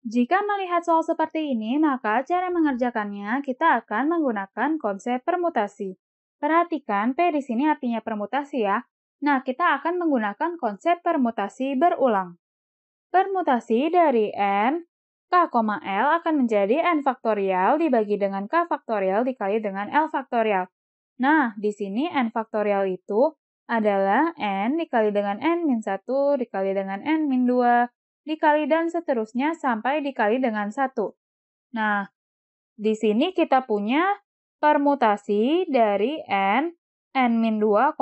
Jika melihat soal seperti ini, maka cara mengerjakannya kita akan menggunakan konsep permutasi. Perhatikan P di sini artinya permutasi ya. Nah, kita akan menggunakan konsep permutasi berulang. Permutasi dari N, K, L akan menjadi N faktorial dibagi dengan K faktorial dikali dengan L faktorial. Nah, di sini N faktorial itu adalah N dikali dengan N-1 dikali dengan N-2 dikali dan seterusnya sampai dikali dengan satu. Nah, di sini kita punya permutasi dari n, n-2,2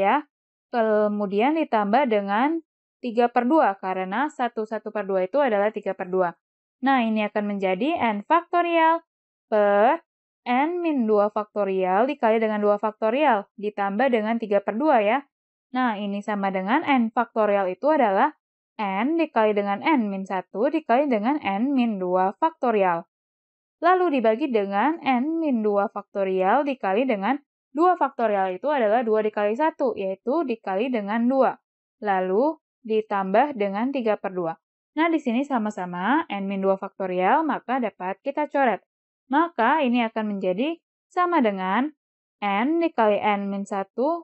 ya. Kemudian ditambah dengan 3 per 2 karena 1 1 per 2 itu adalah 3 per 2. Nah, ini akan menjadi n faktorial per n min 2 faktorial dikali dengan 2 faktorial ditambah dengan 3 per 2 ya. Nah, ini sama dengan n faktorial itu adalah n dikali dengan n min 1 dikali dengan n min 2 faktorial. Lalu dibagi dengan n min 2 faktorial dikali dengan 2 faktorial itu adalah 2 dikali 1, yaitu dikali dengan 2. Lalu ditambah dengan 3 per 2. Nah, di sini sama-sama n min 2 faktorial, maka dapat kita coret. Maka ini akan menjadi sama dengan n dikali n min 1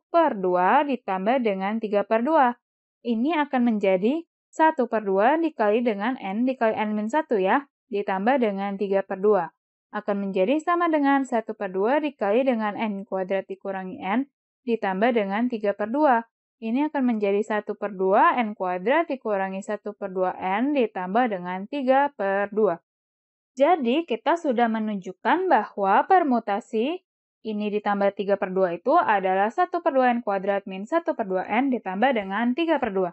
per 2 ditambah dengan 3 per 2. Ini akan menjadi 1 per 2 dikali dengan N dikali N-1 min ya, ditambah dengan 3 per 2. Akan menjadi sama dengan 1 per 2 dikali dengan N kuadrat dikurangi N, ditambah dengan 3 per 2. Ini akan menjadi 1 per 2 N kuadrat dikurangi 1 per 2 N ditambah dengan 3 per 2. Jadi, kita sudah menunjukkan bahwa permutasi ini ditambah 3 per 2 itu adalah 1 per 2 N kuadrat min 1 per 2 N ditambah dengan 3 per 2.